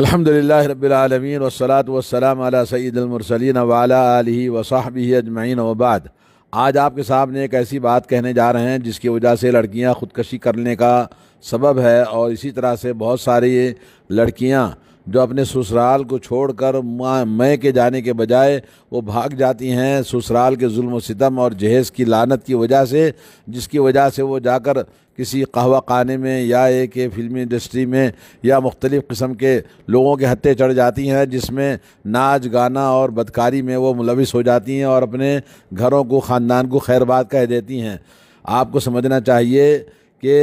अलहमदिल्ला रबालमीन वसलात वसलाम सईदमरसलिन वाला वसाहबी अजमैन वबाद आज आपके सामने एक ऐसी बात कहने जा रहे हैं जिसकी वजह से लड़कियां ख़ुदकशी करने का सबब है और इसी तरह से बहुत सारी लड़कियां जो अपने ससुराल को छोड़कर माँ मैं के जाने के बजाय वो भाग जाती हैं ससुराल के जुल्म सितम और जहेज़ की लानत की वजह से जिसकी वजह से वो जाकर किसी कहवा खाने में या एक फिल्मी इंडस्ट्री में या मुख्तलिफ़ किस्म के लोगों के हत्ते चढ़ जाती हैं जिसमें नाच गाना और बदकारी में वो मुलविस हो जाती हैं और अपने घरों को ख़ानदान को खैरबाद कह देती हैं आपको समझना चाहिए कि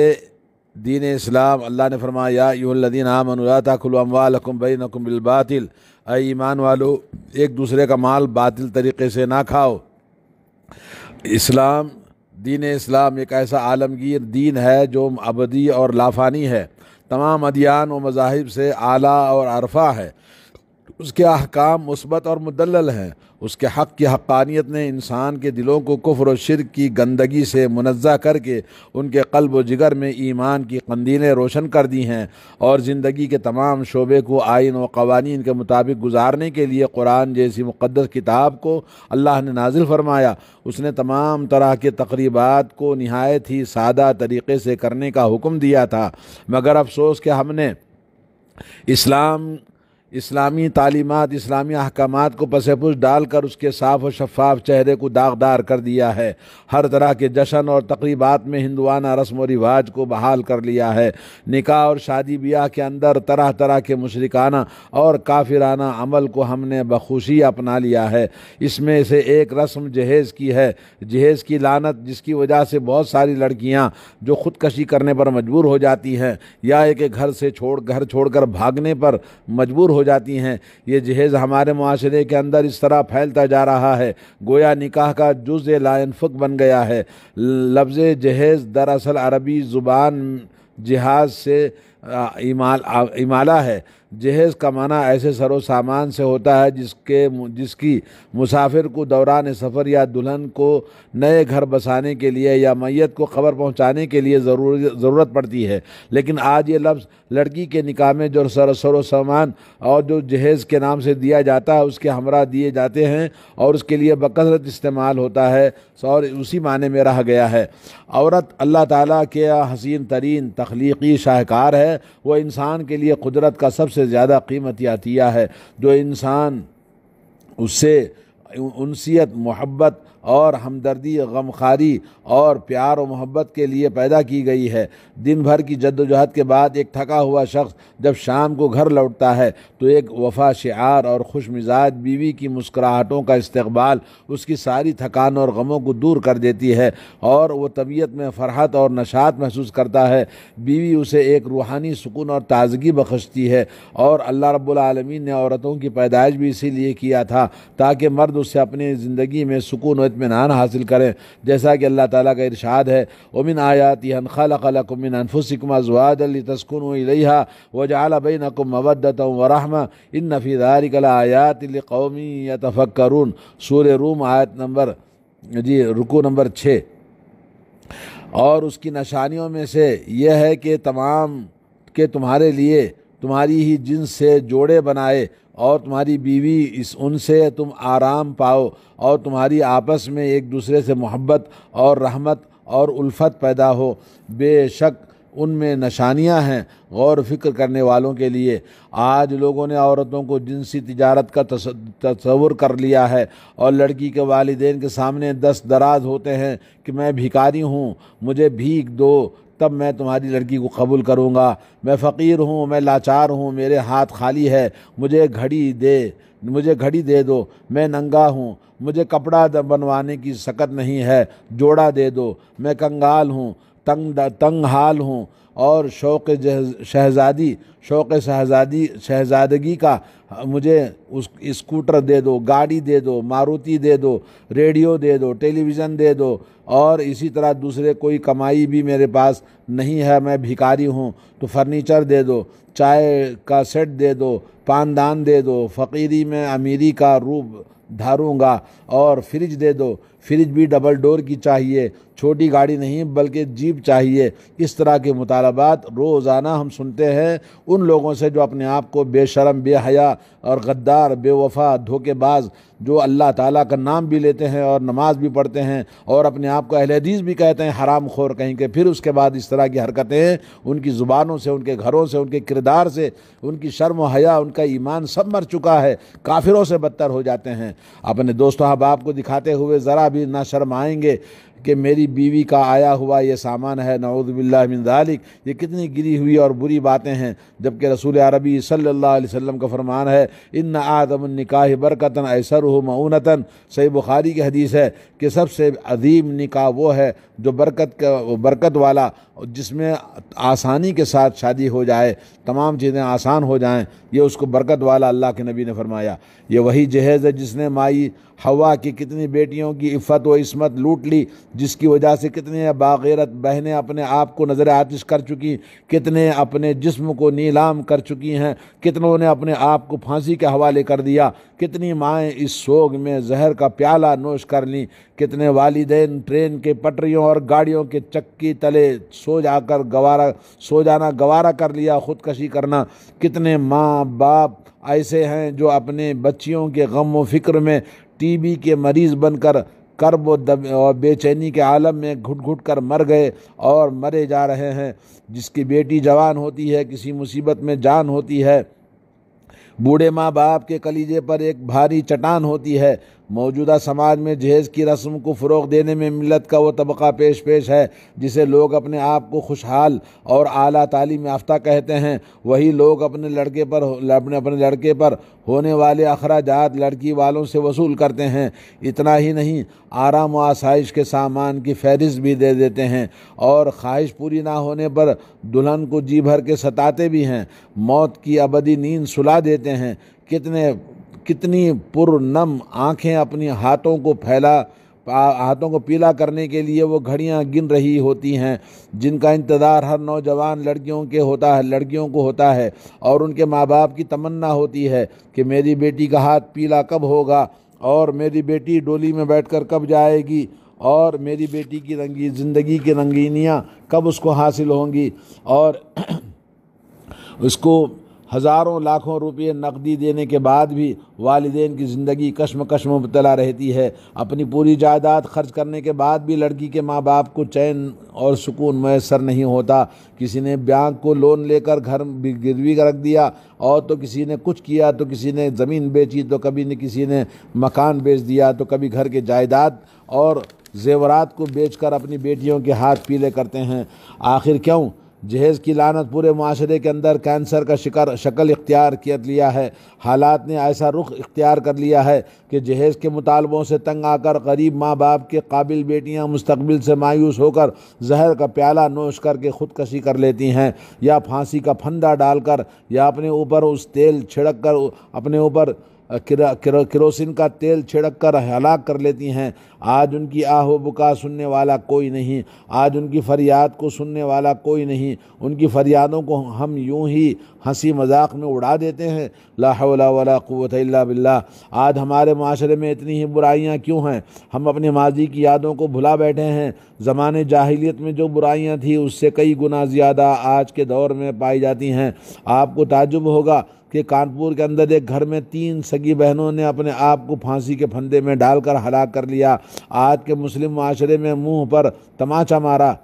दीन इस्लाम अल्लाह ने फरमाया यूलदीन आमनताकुलमवालकुम बैनकुम बिलबातिल ईमान वालो एक दूसरे का माल बातिल तरीके से ना खाओ इस्लाम दीन इस्लाम एक ऐसा आलमगीर दीन है जो अबदी और लाफानी है तमाम अदियान व मजाहब से आला और अरफा है उसके अहकाम मुस्बत और मुदलल हैं उसके हक़ की हक़ानियत ने इंसान के दिलों को कुफर और शिर की गंदगी से मुनज़ा करके उनके कल्ब जिगर में ईमान की कंदीलें रोशन कर दी हैं और ज़िंदगी के तमाम शोबे को आइन व कवानीन के मुताबिक गुजारने के लिए कुरान जैसी मुक़दस किताब को अल्लाह ने नाजिल फरमाया उसने तमाम तरह के तकरीबात को नहायत ही सादा तरीक़े से करने का हुक्म दिया था मगर अफसोस के हमने इस्लाम इस्लामी तालीमत इस्लामी अहकाम को पसपुश डाल कर उसके साफ़ और शफाफ चेहरे को दागदार कर दिया है हर तरह के जशन और तकरीबात में हिंदवाना रस्म व रिवाज को बहाल कर लिया है निका और शादी ब्याह के अंदर तरह तरह के मशरकाना और काफिराना अमल को हमने बखूशी अपना लिया है इसमें से एक रस्म जहेज़ की है जहेज़ की लानत जिसकी वजह से बहुत सारी लड़कियाँ जो ख़ुदकशी करने पर मजबूर हो जाती हैं या एक घर से छोड़ घर छोड़ कर भागने पर मजबूर हो हो जाती हैं ये जहेज़ हमारे माशरे के अंदर इस तरह फैलता जा रहा है गोया निकाह का जुज़ लायनफुक बन गया है लफ्ज़ जहेज़ दरअसल अरबी ज़ुबान जहाज से इमाल इमाला है जहेज़ का माना ऐसे सरो सामान से होता है जिसके जिसकी मुसाफिर को दौरान सफ़र या दुल्हन को नए घर बसाने के लिए या मैत को खबर पहुंचाने के लिए ज़रूर ज़रूरत पड़ती है लेकिन आज ये लफ्ज़ लड़की के निकाह में जो सर सरो सामान और जो जहेज़ के नाम से दिया जाता है उसके हमरा दिए जाते हैं और उसके लिए बकसरत इस्तेमाल होता है और उसी माने में रह गया है औरत अल्लाह ताली के हसीन तरीन तख्लीकी शाहकार है वह इंसान के लिए कुदरत का सबसे ज़्यादा कीमती अतिया है जो इंसान उससे उनसीत मोहब्बत और हमदर्दी गमखारी और प्यार और मोहब्बत के लिए पैदा की गई है दिन भर की जद्दोजहद के बाद एक थका हुआ शख्स जब शाम को घर लौटता है तो एक वफा शार और खुश मिजाज बीवी की मुस्कुराहटों का इस्तबाल उसकी सारी थकान और गमों को दूर कर देती है और वह तबीयत में फ़रहत और नशात महसूस करता है बीवी उसे एक रूहानी सुकून और ताजगी बख्शती है और अल्लाह रब्लमीन ने औरतों की पैदाइश भी इसीलिए किया था ताकि मर्द उससे अपनी ज़िंदगी में सुकून और इतमान हासिल करें जैसा कि अल्लाह ताली का इरशाद है उमिन आयात हन खल खलकुमिन अनफुसकमा जुआदली तस्कुन वजह वजालबिन मवदत वरहमा इन नफ़ीदारिकल आयात कौमी तफ़क्रून सूर रूम आयत नंबर जी रुकू नंबर छः और उसकी निशानियों में से यह है कि तमाम के तुम्हारे लिए तुम्हारी ही जिन से जोड़े बनाए और तुम्हारी बीवी इस उनसे तुम आराम पाओ और तुम्हारी आपस में एक दूसरे से मोहब्बत और रहमत और उल्फत पैदा हो बेशक उनमें नशानियां हैं गौर फिक्र करने वालों के लिए आज लोगों ने औरतों को जिनसी तजारत का तस्वुर कर लिया है और लड़की के वालदेन के सामने दस दराज होते हैं कि मैं भिकारी हूँ मुझे भीख दो तब मैं तुम्हारी लड़की को कबूल करूँगा मैं फ़कीर हूँ मैं लाचार हूँ मेरे हाथ खाली है मुझे घड़ी दे मुझे घड़ी दे दो मैं नंगा हूँ मुझे कपड़ा बनवाने की सकत नहीं है जोड़ा दे दो मैं कंगाल हूँ तंग तंग हाल हूँ और शौक़ शहज़ादी शौक़ शहज़ादी शहज़ादगी का मुझे उस स्कूटर दे दो गाड़ी दे दो मारुति दे दो रेडियो दे दो टेलीविज़न दे दो और इसी तरह दूसरे कोई कमाई भी मेरे पास नहीं है मैं भिकारी हूँ तो फर्नीचर दे दो चाय का सेट दे दो पानदान दे दो फ़कीरी में अमीरी का रूप धारूँगा और फ्रिज दे दो फ्रिज भी डबल डोर की चाहिए छोटी गाड़ी नहीं बल्कि जीप चाहिए इस तरह के मुतालबात रोज़ाना हम सुनते हैं उन लोगों से जो अपने आप को बेशरम बेहया और गद्दार बेवफा धोखेबाज जो अल्लाह ताला का नाम भी लेते हैं और नमाज भी पढ़ते हैं और अपने आप को अहल हदीस भी कहते हैं हराम खोर कहीं के फिर उसके बाद इस तरह की हरकतें उनकी ज़ुबानों से उनके घरों से उनके किरदार से उनकी शर्म हया उनका ईमान सब मर चुका है काफिरों से बदतर हो जाते हैं अपने दोस्त अहबाब को दिखाते हुए ज़रा भी ना शर्माएंगे कि मेरी बीवी का आया हुआ ये सामान है नवदबिल्लामिनदालिक ये कितनी गिरी हुई और बुरी बातें हैं जबकि रसूल अरबी सल्ला वसम का फरमान है इन आदमनिकाह बरकतन ऐसर मऊनता सही बुखारी की हदीस है कि सबसे अदीम निका वो है जो बरकत का बरकत वाला जिसमें आसानी के साथ शादी हो जाए तमाम चीज़ें आसान हो जाएँ ये उसको बरकत वाला अल्लाह के नबी ने फरमाया ये वही जहेज़ है जिसने माई हवा की कितनी बेटियों की इफ़त व इसमत लूट ली जिसकी वजह से कितने बागैरत बहनें अपने आप को नज़र आतिश कर चुकी कितने अपने जिस्म को नीलाम कर चुकी हैं कितनों ने अपने आप को फांसी के हवाले कर दिया कितनी माएँ इस सोग में जहर का प्याला नोश कर ली कितने वालदेन ट्रेन के पटरियों और गाड़ियों के चक्की तले सो जाकर गवारा सो जाना गवारा कर लिया ख़ुदकशी करना कितने माँ बाप ऐसे हैं जो अपने बच्चियों के गम व फिक्र में टीबी के मरीज़ बनकर कर्ब और बेचैनी के आलम में घुट घुट कर मर गए और मरे जा रहे हैं जिसकी बेटी जवान होती है किसी मुसीबत में जान होती है बूढ़े माँ बाप के कलीजे पर एक भारी चटान होती है मौजूदा समाज में जहेज़ की रस्म को फ़रोग देने में मिलत का वह तबका पेश पेश है जिसे लोग अपने आप को खुशहाल और अली तालीम याफ्ता कहते हैं वही लोग अपने लड़के पर अपने अपने लड़के पर होने वाले अखराज लड़की वालों से वसूल करते हैं इतना ही नहीं आराम व आसाइश के सामान की फहरिस्त भी दे देते हैं और ख्वाहिश पूरी ना होने पर दुल्हन को जी भर के सताते भी हैं मौत की अबदी नींद सुला देते हैं कितने कितनी पुरनम आँखें अपने हाथों को फैला हाथों को पीला करने के लिए वो घड़ियां गिन रही होती हैं जिनका इंतज़ार हर नौजवान लड़कियों के होता है लड़कियों को होता है और उनके माँ बाप की तमन्ना होती है कि मेरी बेटी का हाथ पीला कब होगा और मेरी बेटी डोली में बैठकर कब जाएगी और मेरी बेटी की रंगी ज़िंदगी की रंगीनियाँ कब उसको हासिल होंगी और उसको हज़ारों लाखों रुपये नकदी देने के बाद भी वालदे की ज़िंदगी कश्म कश्म मुबतला रहती है अपनी पूरी जायदाद खर्च करने के बाद भी लड़की के माँ बाप को चैन और सुकून मैसर नहीं होता किसी ने बैंक को लोन लेकर घर गिरवी रख दिया और तो किसी ने कुछ किया तो किसी ने ज़मीन बेची तो कभी ने किसी ने मकान बेच दिया तो कभी घर के जायदाद और जेवरात को बेचकर अपनी बेटियों के हाथ पीले करते हैं आखिर क्यों जहेज़ की लानत पूरे माशरे के अंदर कैंसर का शिकार शक्ल इख्तियार कर लिया है हालात ने ऐसा रुख इख्तियार कर लिया है कि जहेज़ के मुतालबों से तंग आकर गरीब माँ बाप के काबिल बेटियाँ मुस्तबिल से मायूस होकर जहर का प्याला नोश करके ख़ुदकशी कर लेती हैं या फांसी का फंदा डालकर या अपने ऊपर उस तेल छिड़क कर अपने ऊपर किरोसिन का तेल छिड़क कर हलाक कर लेती हैं आज उनकी आहो बुका सुनने वाला कोई नहीं आज उनकी फरियाद को सुनने वाला कोई नहीं उनकी फरियादों को हम यूं ही हंसी मजाक में उड़ा देते हैं लाला क़वत बिल्ला आज हमारे माशरे में इतनी ही बुराइयां क्यों हैं हम अपने माजी की यादों को भुला बैठे हैं ज़माने जाहिलियत में जो बुराइयाँ थी उससे कई गुना ज़्यादा आज के दौर में पाई जाती हैं आपको ताजुब होगा कि कानपुर के अंदर एक घर में तीन सगी बहनों ने अपने आप को फांसी के फंदे में डालकर हलाक कर लिया आज के मुस्लिम माशरे में मुंह पर तमाचा मारा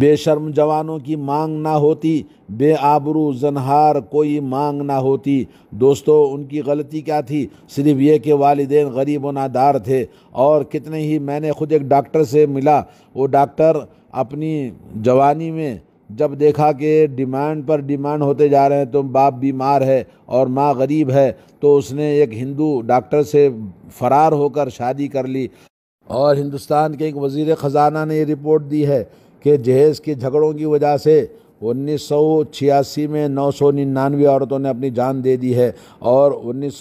बेशर्म जवानों की मांग ना होती बे आबरू जनहार कोई मांग ना होती दोस्तों उनकी गलती क्या थी सिर्फ ये कि वालदे गरीब व नादार थे और कितने ही मैंने खुद एक डॉक्टर से मिला वो डॉक्टर अपनी जवानी में जब देखा कि डिमांड पर डिमांड होते जा रहे हैं तो बाप बीमार है और माँ गरीब है तो उसने एक हिंदू डॉक्टर से फरार होकर शादी कर ली और हिंदुस्तान के एक वज़ी ख़ज़ाना ने ये रिपोर्ट दी है के जहेज़ के झगड़ों की वजह से उन्नीस में नौ सौ निन्यानवे औरतों ने अपनी जान दे दी है और उन्नीस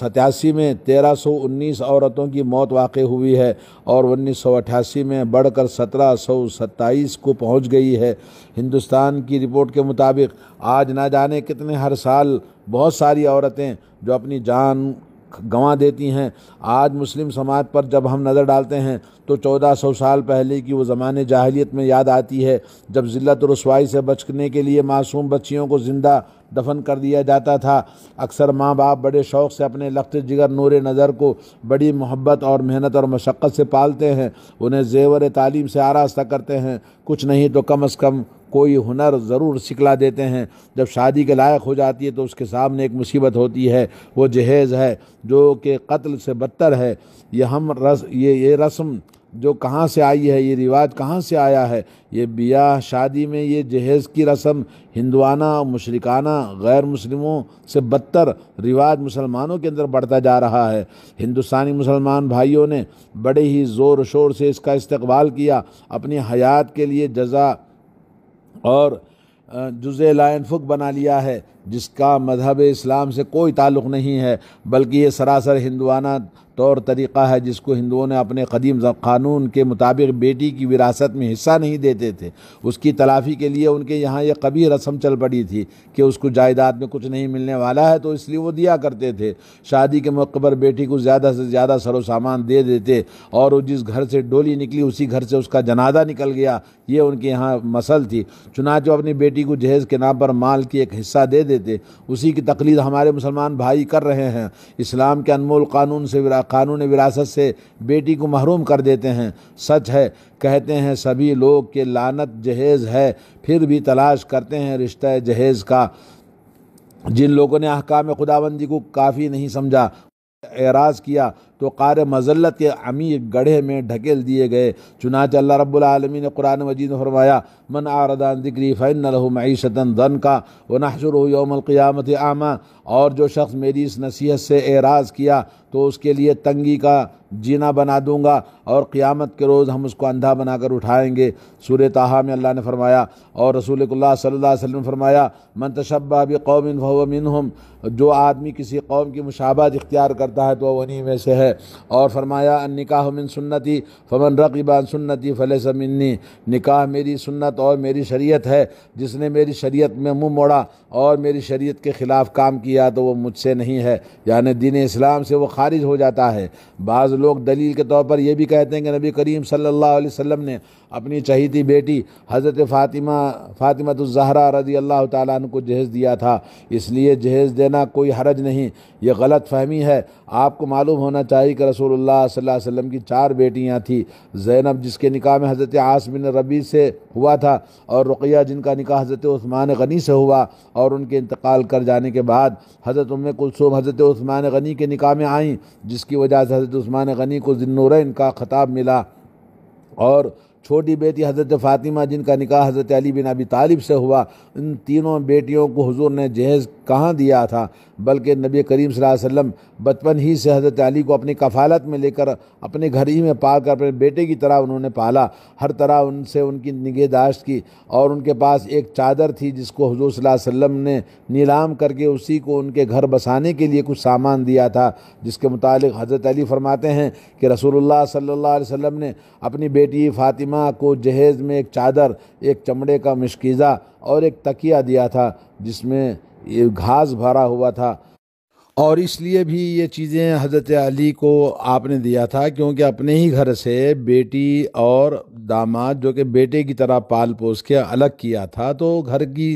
सतासी में तेरह सौ उन्नीस औरतों की मौत वाक़ हुई है और उन्नीस सौ अट्ठासी में बढ़कर सत्रह सौ सत्ताईस को पहुंच गई है हिंदुस्तान की रिपोर्ट के मुताबिक आज ना जाने कितने हर साल बहुत सारी औरतें जो अपनी जान गंवा देती हैं आज मुस्लिम समाज पर जब हम नज़र डालते हैं तो 1400 साल पहले की वो ज़माने जाहलीत में याद आती है जब ज़िलत रसवाई से बचने के लिए मासूम बच्चियों को ज़िंदा दफन कर दिया जाता था अक्सर माँ बाप बड़े शौक़ से अपने लख्त जिगर नूर नज़र को बड़ी मोहब्बत और मेहनत और मशक्क़त से पालते हैं उन्हें जेवर तालीम से आरास्ता करते हैं कुछ नहीं तो कम अज़ कम कोई हुनर ज़रूर सिखला देते हैं जब शादी के लायक हो जाती है तो उसके सामने एक मुसीबत होती है वो जहेज़ है जो कि कत्ल से बदतर है ये हम रस ये ये रस्म जो कहाँ से आई है ये रिवाज कहाँ से आया है ये ब्याह शादी में ये जहेज़ की रस्म हिंदुआना मुशरकाना गैर मुस्लिमों से बदतर रिवाज मुसलमानों के अंदर बढ़ता जा रहा है हिंदुस्तानी मुसलमान भाइयों ने बड़े ही ज़ोर शोर से इसका इस्तबाल किया अपनी हयात के लिए जजा और जुज़े लायन फुक बना लिया है जिसका मजहब इस्लाम से कोई ताल्लुक़ नहीं है बल्कि ये सरासर हिंदवाना तौर तरीक़ा है जिसको हिंदुओं ने अपने कदीम क़ानून के मुताबिक बेटी की विरासत में हिस्सा नहीं देते थे उसकी तलाफ़ी के लिए उनके यहाँ यह कभी रस्म चल पड़ी थी कि उसको जायदाद में कुछ नहीं मिलने वाला है तो इसलिए वो दिया करते थे शादी के मौके पर बेटी को ज़्यादा से ज़्यादा सरो सामान दे देते और वो जिस घर से डोली निकली उसी घर से उसका जनाजा निकल गया ये उनके यहाँ मसल थी चुनाच अपनी बेटी को जहेज़ के नाम पर माल की एक हिस्सा दे देते देते उसी की तकलीद हमारे मुसलमान भाई कर रहे हैं इस्लाम के अनमोल कानून से विरा, कानून विरासत से बेटी को महरूम कर देते हैं सच है कहते हैं सभी लोग के लानत जहेज़ है फिर भी तलाश करते हैं रिश्ता जहेज़ का जिन लोगों ने अहकाम खुदाबंदी को काफ़ी नहीं समझा एराज़ किया तो कार मजलत के अमीर गढ़े में ढकेल दिए गए चुनाच अल्लाह रब्लमी ने कुरान मजीद फरमाया मन आरदान दिक्री फ़ैन मीशता धन का व नशर योमक़ियामत आमा और जो शख्स मेरी इस नसीहत से एराज़ किया तो उसके लिए तंगी का जीना बना दूंगा और क़ियामत के रोज़ हम उसको अंधा बनाकर उठाएंगे सुर तहा में अल्लाह ने फरमाया और रसूल सल्ला वसम फरमाया मन तशबा भी कौमिन हम जो आदमी किसी कौम की मुशाबात इख्तियार करता है तो वही में से है है और फरमाया निकाह मिन सुन्नति फमन रकीबान सुन्नति फल समिन्नी निकाह मेरी सुन्नत और मेरी शरीयत है जिसने मेरी शरीयत में मुंह मोड़ा और मेरी शरीयत के ख़िलाफ़ काम किया तो वो मुझसे नहीं है यानी दीन इस्लाम से वो खारिज हो जाता है बाज़ लोग दलील के तौर पर यह भी कहते हैं कि नबी करीम सल्लल्लाहु अलैहि वसल्लम ने अपनी चहीती बेटी हज़रत फ़ातिमा फ़ातिमतज़हरा रजी अल्लाह ताला को जहेज़ दिया था इसलिए जहेज़ देना कोई हरज नहीं ये गलत फहमी है आपको मालूम होना चाहिए बताई कि रसूल वसम की चार बेटियाँ थीं ज़ैनब जिसके निकाह में हज़रत आसमिन रबी से हुआ था और रुकिया जिनका निकाह हज़रत ओस्मान गनी से हुआ और उनके इंतकाल कर जाने के बाद हज़रत उम्म कुलसूम हज़रत ओस्मान गनी के निकाह में आईं जिसकी वजह से हज़रत उस्मान गनी को जन्नूर का ख़ताब मिला और छोटी बेटी हज़रत फ़ातिमा जिनका निकाह हज़रत अली बिन अबी तालिब से हुआ इन तीनों बेटियों को हजूर ने जहेज़ कहाँ दिया था बल्कि नबी करीम वसल्लम बचपन ही से हज़रत अली को अपनी कफालत में लेकर अपने घर ही में पाल कर अपने बेटे की तरह उन्होंने पाला हर तरह उनसे उनकी निगहदाश्त की और उनके पास एक चादर थी जिसको हजूर वसल्लम ने नीलाम करके उसी को उनके घर बसाने के लिए कुछ सामान दिया था जिसके मतलब हज़रत अली फरमाते हैं कि रसूल सल्ला वसम ने अपनी बेटी फ़ातिमा को जहेज़ में एक चादर एक चमड़े का मशकीज़ा और एक तकिया दिया था जिसमें ये घास भरा हुआ था और इसलिए भी ये चीज़ें हज़रत अली को आपने दिया था क्योंकि अपने ही घर से बेटी और दामाद जो कि बेटे की तरह पाल पोस के अलग किया था तो घर की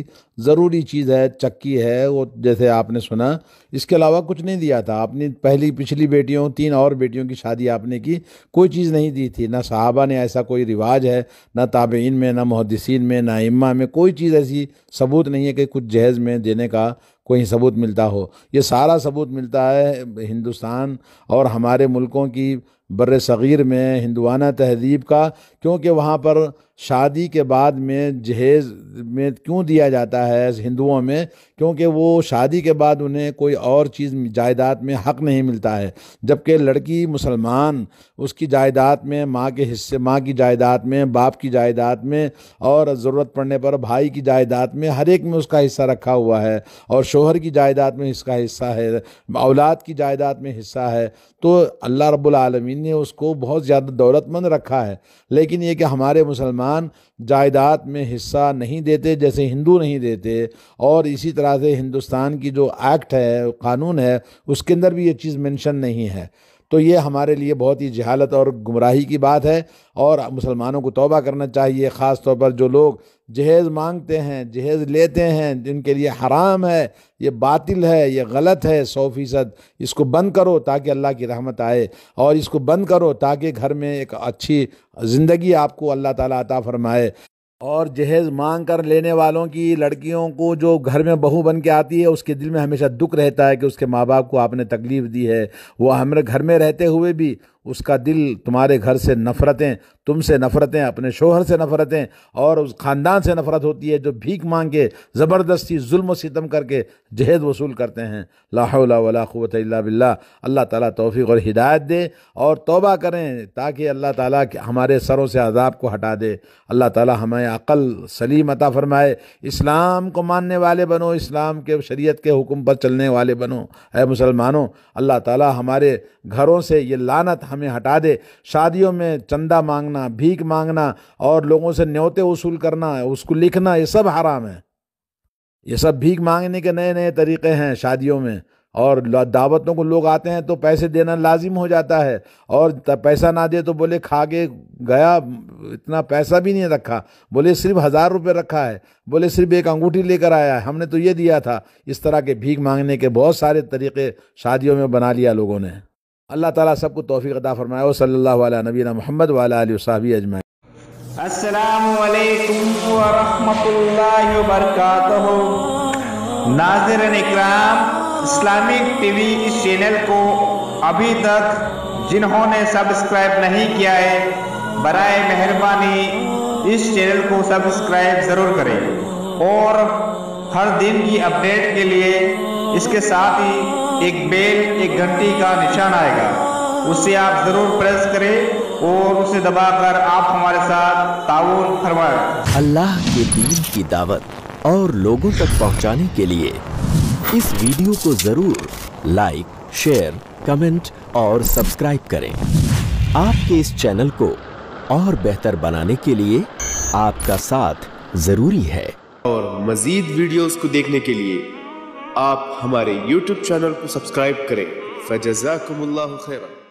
ज़रूरी चीज़ है चक्की है वो जैसे आपने सुना इसके अलावा कुछ नहीं दिया था आपने पहली पिछली बेटियों तीन और बेटियों की शादी आपने की कोई चीज़ नहीं दी थी ना साहबा ने ऐसा कोई रिवाज है ना ताबेन में ना मुहदसिन में ना इमा में कोई चीज़ ऐसी सबूत नहीं है कि कुछ जहेज़ में देने का कोई सबूत मिलता हो ये सारा सबूत मिलता है हिंदुस्तान और हमारे मुल्कों की बर सग़ीर में हिंदवाना तहजीब का क्योंकि वहाँ पर शादी के बाद में जहेज़ में क्यों दिया जाता है हिंदुओं में क्योंकि वो शादी के बाद उन्हें कोई और चीज़ जायदाद में हक़ नहीं मिलता है जबकि लड़की मुसलमान उसकी जायदाद में माँ के हिस्से माँ की जायदाद में बाप की जायदाद में और ज़रूरत पड़ने पर भाई की जायदाद में हर एक में उसका हिस्सा रखा हुआ है और शोहर की जायदाद में इसका हिस्सा है औलाद की जायदाद में हिस्सा है तो अल्लाह रबालमीन ने उसको बहुत ज़्यादा दौलतमंद रखा है लेकिन ये कि हमारे मुसलमान जायदाद में हिस्सा नहीं देते जैसे हिंदू नहीं देते और इसी तरह से हिंदुस्तान की जो एक्ट है कानून है उसके अंदर भी ये चीज़ मेंशन नहीं है तो ये हमारे लिए बहुत ही जहालत और गुमराही की बात है और मुसलमानों को तोबा करना चाहिए ख़ास तौर पर जो लोग जहेज़ मांगते हैं जहेज़ लेते हैं जिनके लिए हराम है ये बातिल है ये गलत है सौ फ़ीसद इसको बंद करो ताकि अल्लाह की रहमत आए और इसको बंद करो ताकि घर में एक अच्छी ज़िंदगी आपको अल्लाह ताला अता फ़रमाए और जहेज़ मांग कर लेने वालों की लड़कियों को जो घर में बहू बन के आती है उसके दिल में हमेशा दुख रहता है कि उसके माँ बाप को आपने तकलीफ़ दी है वो हमारे घर में रहते हुए भी उसका दिल तुम्हारे घर से नफ़रतें तुमसे नफ़रतें अपने शोहर से नफ़रतें और उस ख़ानदान से नफ़रत होती है जो भीख मांग के ज़बरदस्ती जुल्म सितम करके जहेद वसूल करते हैं लाहौलावत बिल्ला अल्लाह ताला तौफीक और हिदायत दे और तौबा करें ताकि अल्लाह ताला हमारे सरों से अजाब को हटा दे अल्लाह ताला हमें अक़ल सलीम अता फ़रमाए इस्लाम को मानने वाले बनो इस्लाम के शरीत के हुक्म पर चलने वाले बनो अ मुसलमानों अल्लाह ताली हमारे घरों से ये लानत हमें हटा दे शादियों में चंदा मांगना भीख मांगना और लोगों से न्योते वसूल करना उसको लिखना ये सब हराम है ये सब भीख मांगने के नए नए तरीक़े हैं शादियों में और दावतों को लोग आते हैं तो पैसे देना लाजिम हो जाता है और पैसा ना दे तो बोले खा के गया इतना पैसा भी नहीं रखा बोले सिर्फ हज़ार रुपये रखा है बोले सिर्फ एक अंगूठी लेकर आया है हमने तो ये दिया था इस तरह के भीख मांगने के बहुत सारे तरीके शादियों में बना लिया लोगों ने अल्लाह ताला सबको तौफीक अदा फरमाए सल्ला नबीना मोहम्मद वाली साहबी अजमाए असलकम वर्क नाजर इक्राम इस्लामिक टीवी इस चैनल को अभी तक जिन्होंने सब्सक्राइब नहीं किया है बर मेहरबानी इस चैनल को सब्सक्राइब ज़रूर करें और हर दिन की अपडेट के लिए इसके साथ ही एक बेल एक घंटी का निशान आएगा उसे आप ज़रूर प्रेस करें और उसे दबाकर आप हमारे साथ ताउन फरमाए अल्लाह के दीन की दावत और लोगों तक पहुंचाने के लिए इस वीडियो को ज़रूर लाइक शेयर कमेंट और सब्सक्राइब करें आपके इस चैनल को और बेहतर बनाने के लिए आपका साथ ज़रूरी है और मज़ीद वीडियोस को देखने के लिए आप हमारे YouTube चैनल को सब्सक्राइब करें फजाकुम्ला खैरा